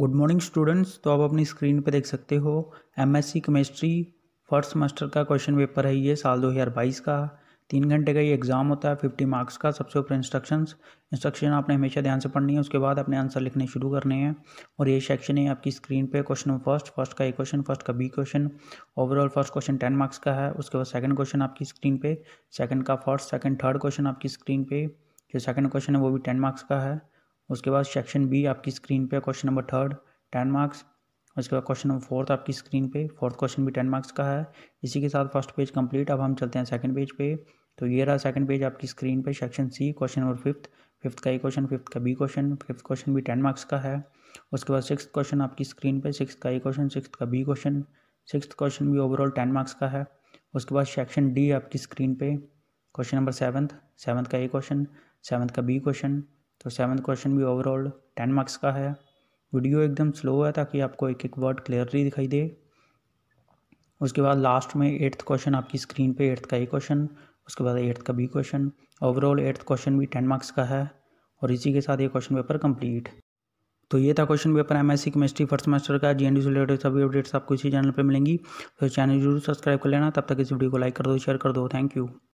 good morning students तो आप अपनी स्क्रीन पर देख सकते हो एमएससी केमिस्ट्री फर्स्ट सेमेस्टर का क्वेश्चन पेपर है ये साल 2022 का तीन घंटे का ये एग्ज़ाम होता है फिफ्टी मार्क्स का सबसे ऊपर इंस्ट्रक्शंस इंस्ट्रक्शन आपने हमेशा ध्यान से पढ़नी है उसके बाद अपने आंसर लिखने शुरू करने हैं और ये सेक्शन है आपकी स्क्रीन पे क्वेश्चन नंबर फर्स्ट फर्स्ट का ए क्वेश्चन फर्स्ट का B question overall first question ten marks का है उसके बाद सेकंड क्वेश्चन आपकी स्क्रीन पे सेकंड का फर्स्ट सेकेंड थर्ड क्वेश्चन आपकी स्क्रीन पे जो सेकंड क्वेश्चन है वो भी टेन मार्क्स का है उसके बाद सेक्शन बी आपकी स्क्रीन पे question number third ten marks उसके बाद क्वेश्चन नंबर फोर्थ आपकी स्क्रीन पे फोर्थ क्वेश्चन भी टेन मार्क्स का है इसी के साथ फर्स्ट पेज कंप्लीट अब हम चलते हैं सेकंड पेज पे तो ये रहा सेकंड पेज आपकी स्क्रीन पे section C question number fifth fifth का ए क्वेश्चन फिफ्थ का बी क्वेश्चन फिफ्थ क्वेश्चन भी टेन मार्क्स का है उसके बाद सिक्स क्वेश्चन आपकी स्क्रीन पे सिक्स का ए क्वेश्चन सिक्स का बी क्वेश्चन सिक्स क्वेश्चन भी ओवरऑल टेन मार्क्स का है उसके बाद सेक्शन डी आपकी स्क्रीन पे क्वेश्चन नंबर सेवन्थ सेवन्थ का ए क्वेश्चन सेवन्थ का बी क्वेश्चन तो सेवन्थ क्वेश्चन भी ओवरऑल टेन मार्क्स का है वीडियो एकदम स्लो है ताकि आपको एक एक वर्ड क्लियरली दिखाई दे उसके बाद लास्ट में एट्थ क्वेश्चन आपकी स्क्रीन पे एट्थ का ए क्वेश्चन उसके बाद एट्थ का B question overall eighth question भी टेन मार्क्स का है और इसी के साथ ये क्वेश्चन पेपर कंप्लीट तो ये था question paper M S C chemistry first semester का जी एन से रिलेटेड सभी अपडेट्स आपको इसी चैनल पर मिलेंगी तो चैनल जरूर सब्सक्राइब कर लेना तब तक इस वीडियो को लाइक कर दो शेयर कर दो थैंक यू